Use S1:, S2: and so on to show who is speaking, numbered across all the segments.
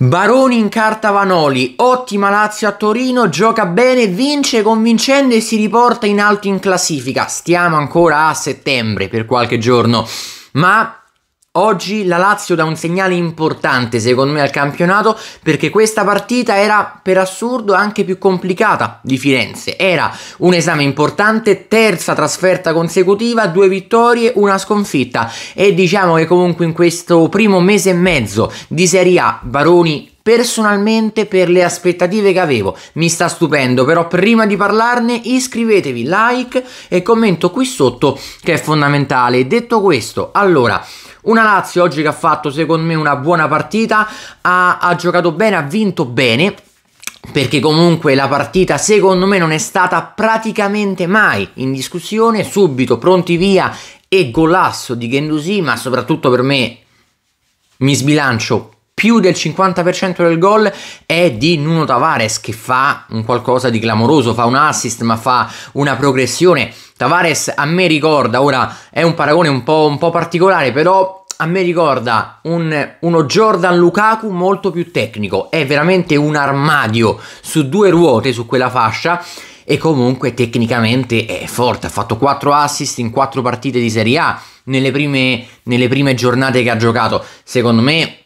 S1: Baroni in carta Vanoli, ottima Lazio a Torino, gioca bene, vince convincendo e si riporta in alto in classifica. Stiamo ancora a settembre per qualche giorno, ma Oggi la Lazio dà un segnale importante secondo me al campionato perché questa partita era per assurdo anche più complicata di Firenze. Era un esame importante, terza trasferta consecutiva, due vittorie, una sconfitta e diciamo che comunque in questo primo mese e mezzo di Serie A Baroni personalmente per le aspettative che avevo. Mi sta stupendo, però prima di parlarne iscrivetevi, like e commento qui sotto che è fondamentale. Detto questo, allora una Lazio oggi che ha fatto secondo me una buona partita, ha, ha giocato bene, ha vinto bene, perché comunque la partita secondo me non è stata praticamente mai in discussione, subito pronti via e golasso di Gendusi, ma soprattutto per me mi sbilancio più del 50% del gol è di Nuno Tavares che fa un qualcosa di clamoroso, fa un assist ma fa una progressione. Tavares a me ricorda, ora è un paragone un po', un po particolare, però a me ricorda un, uno Jordan Lukaku molto più tecnico, è veramente un armadio su due ruote su quella fascia e comunque tecnicamente è forte, ha fatto 4 assist in 4 partite di Serie A nelle prime, nelle prime giornate che ha giocato, secondo me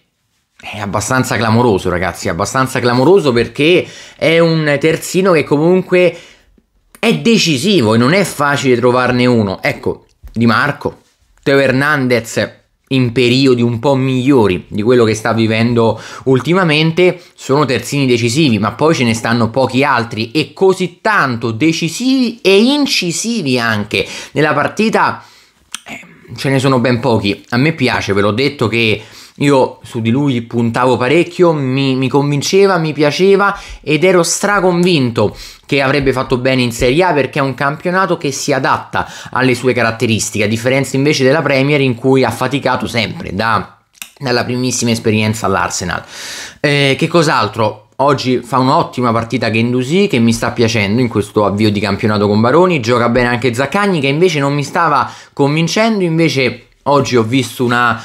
S1: è abbastanza clamoroso ragazzi, è abbastanza clamoroso perché è un terzino che comunque è decisivo e non è facile trovarne uno, ecco Di Marco, Teo Hernandez in periodi un po' migliori di quello che sta vivendo ultimamente sono terzini decisivi, ma poi ce ne stanno pochi altri e così tanto decisivi e incisivi anche nella partita eh, ce ne sono ben pochi. A me piace, ve l'ho detto che io su di lui puntavo parecchio, mi, mi convinceva, mi piaceva ed ero straconvinto che avrebbe fatto bene in Serie A perché è un campionato che si adatta alle sue caratteristiche, a differenza invece della Premier in cui ha faticato sempre da, dalla primissima esperienza all'Arsenal. Eh, che cos'altro? Oggi fa un'ottima partita Gendusi che mi sta piacendo in questo avvio di campionato con Baroni, gioca bene anche Zaccagni che invece non mi stava convincendo, invece oggi ho visto una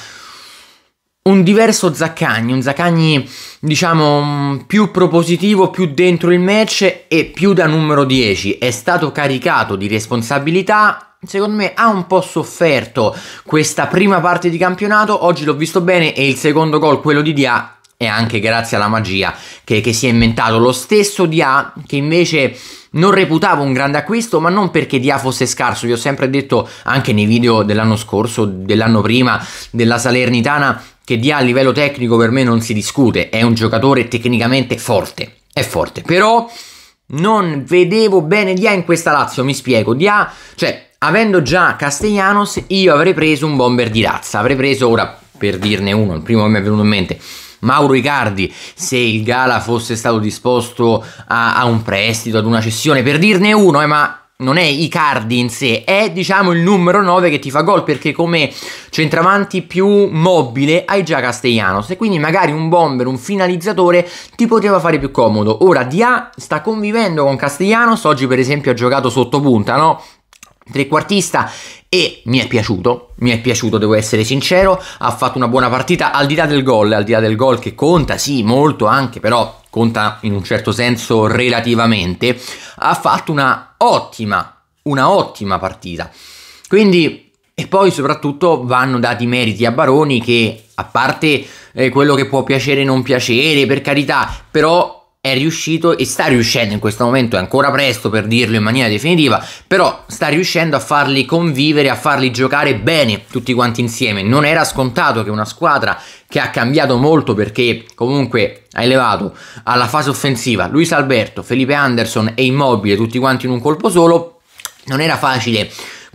S1: un diverso Zaccagni, un Zaccagni diciamo mm, più propositivo, più dentro il match e più da numero 10. È stato caricato di responsabilità secondo me ha un po' sofferto questa prima parte di campionato, oggi l'ho visto bene e il secondo gol, quello di Dia, è anche grazie alla magia che, che si è inventato. Lo stesso Dia che invece non reputavo un grande acquisto, ma non perché Dia fosse scarso, vi ho sempre detto anche nei video dell'anno scorso, dell'anno prima, della Salernitana, che Dia a livello tecnico per me non si discute, è un giocatore tecnicamente forte, è forte, però non vedevo bene Dia in questa Lazio, mi spiego, Dia, cioè avendo già Castellanos io avrei preso un bomber di razza, avrei preso ora per dirne uno, il primo che mi è venuto in mente, Mauro Icardi, se il Gala fosse stato disposto a, a un prestito, ad una cessione, per dirne uno, eh, ma non è Icardi in sé, è diciamo il numero 9 che ti fa gol perché come centravanti più mobile hai già Castellanos e quindi magari un bomber, un finalizzatore ti poteva fare più comodo. Ora Dia sta convivendo con Castellanos, oggi per esempio ha giocato sotto punta, no? Trequartista e mi è piaciuto, mi è piaciuto, devo essere sincero, ha fatto una buona partita al di là del gol, al di là del gol che conta, sì, molto anche, però conta in un certo senso relativamente, ha fatto una ottima, una ottima partita. Quindi e poi soprattutto vanno dati meriti a Baroni che, a parte eh, quello che può piacere e non piacere, per carità, però è riuscito e sta riuscendo in questo momento, è ancora presto per dirlo in maniera definitiva, però sta riuscendo a farli convivere, a farli giocare bene tutti quanti insieme. Non era scontato che una squadra che ha cambiato molto perché comunque ha elevato alla fase offensiva Luis Alberto, Felipe Anderson e Immobile tutti quanti in un colpo solo, non era facile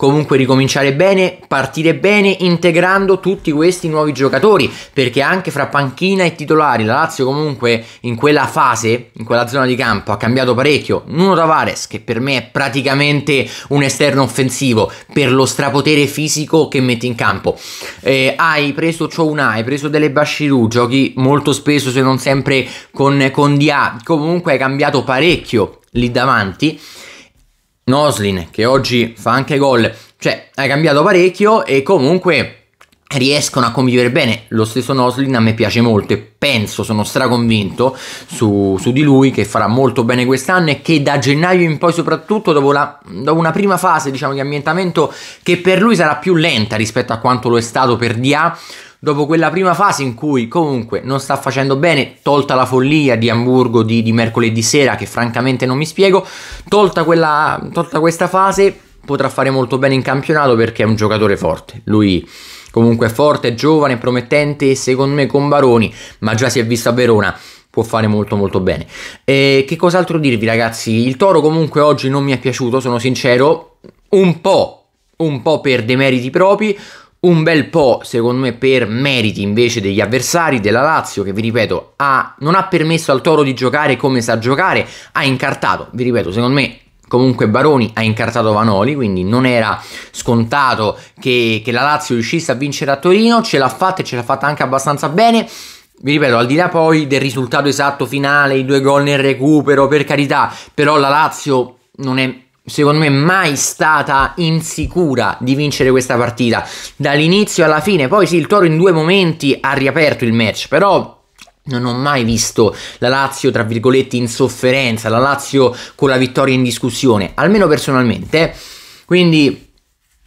S1: comunque ricominciare bene, partire bene, integrando tutti questi nuovi giocatori, perché anche fra panchina e titolari la Lazio comunque in quella fase, in quella zona di campo, ha cambiato parecchio. Nuno Tavares, che per me è praticamente un esterno offensivo, per lo strapotere fisico che mette in campo. Eh, hai preso Chouna, hai preso delle Bashiru, giochi molto spesso se non sempre con, con Dia, comunque hai cambiato parecchio lì davanti Noslin che oggi fa anche gol, cioè hai cambiato parecchio e comunque riescono a convivere bene. Lo stesso Noslin a me piace molto e penso, sono straconvinto su, su di lui che farà molto bene quest'anno e che da gennaio in poi soprattutto dopo, la, dopo una prima fase diciamo, di ambientamento che per lui sarà più lenta rispetto a quanto lo è stato per Dia dopo quella prima fase in cui comunque non sta facendo bene, tolta la follia di Hamburgo di, di mercoledì sera, che francamente non mi spiego, tolta, quella, tolta questa fase potrà fare molto bene in campionato perché è un giocatore forte. Lui comunque è forte, è giovane, promettente e secondo me con Baroni, ma già si è visto a Verona può fare molto molto bene. E che cos'altro dirvi ragazzi? Il Toro comunque oggi non mi è piaciuto, sono sincero, un po', un po' per demeriti propri, un bel po', secondo me, per meriti invece degli avversari della Lazio, che vi ripeto, ha, non ha permesso al Toro di giocare come sa giocare, ha incartato, vi ripeto, secondo me comunque Baroni ha incartato Vanoli, quindi non era scontato che, che, la Lazio riuscisse a vincere a Torino, ce l'ha fatta e ce l'ha fatta anche abbastanza bene. Vi ripeto, al di là poi del risultato esatto finale, i due gol nel recupero, per carità, però la Lazio non è secondo me mai stata insicura di vincere questa partita dall'inizio alla fine poi sì il Toro in due momenti ha riaperto il match però non ho mai visto la Lazio, tra virgolette, in sofferenza, la Lazio con la vittoria in discussione, almeno personalmente. Quindi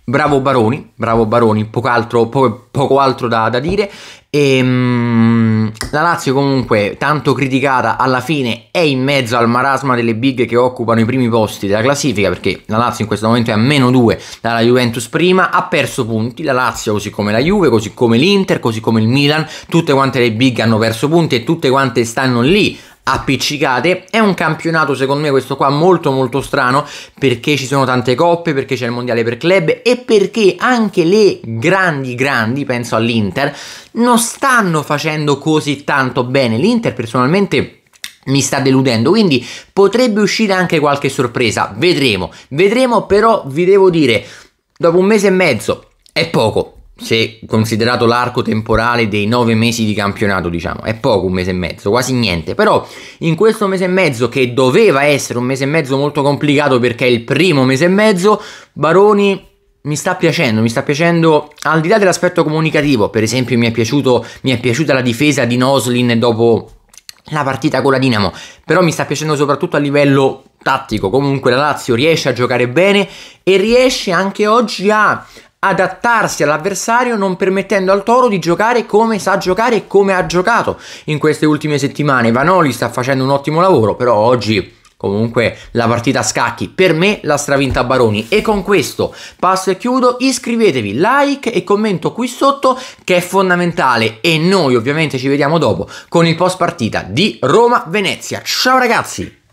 S1: Bravo Baroni, bravo Baroni, poco altro, poco, poco altro da, da, dire. E, ehm, mh, la Lazio comunque, tanto criticata, alla fine è in mezzo al marasma delle big che occupano i primi posti della classifica, perché la Lazio in questo momento è a meno 2 dalla Juventus prima, ha perso punti, la Lazio così come la Juve, così come l'Inter, così come il Milan, tutte quante le big hanno perso punti e tutte quante stanno lì appiccicate. È un campionato, secondo me, questo qua molto molto strano perché ci sono tante coppe, perché c'è il mondiale per club e perché anche le grandi grandi, penso all'Inter, non stanno facendo così tanto bene. L'Inter personalmente mi sta deludendo, quindi potrebbe uscire anche qualche sorpresa. Vedremo, vedremo, però vi devo dire, dopo un mese e mezzo è poco, se considerato l'arco temporale dei nove mesi di campionato, diciamo, è poco un mese e mezzo, quasi niente. Però in questo mese e mezzo, che doveva essere un mese e mezzo molto complicato perché è il primo mese e mezzo, Baroni mi sta piacendo, mi sta piacendo al di là dell'aspetto comunicativo, per esempio mi è, piaciuto, mi è piaciuta la difesa di Noslin dopo la partita con la Dinamo, però mi sta piacendo soprattutto a livello tattico, comunque la Lazio riesce a giocare bene e riesce anche oggi a adattarsi all'avversario non permettendo al Toro di giocare come sa giocare e come ha giocato in queste ultime settimane. Vanoli sta facendo un ottimo lavoro, però oggi comunque la partita a scacchi per me la stravinta Baroni e con questo passo e chiudo iscrivetevi like e commento qui sotto che è fondamentale e noi ovviamente ci vediamo dopo con il post partita di Roma Venezia ciao ragazzi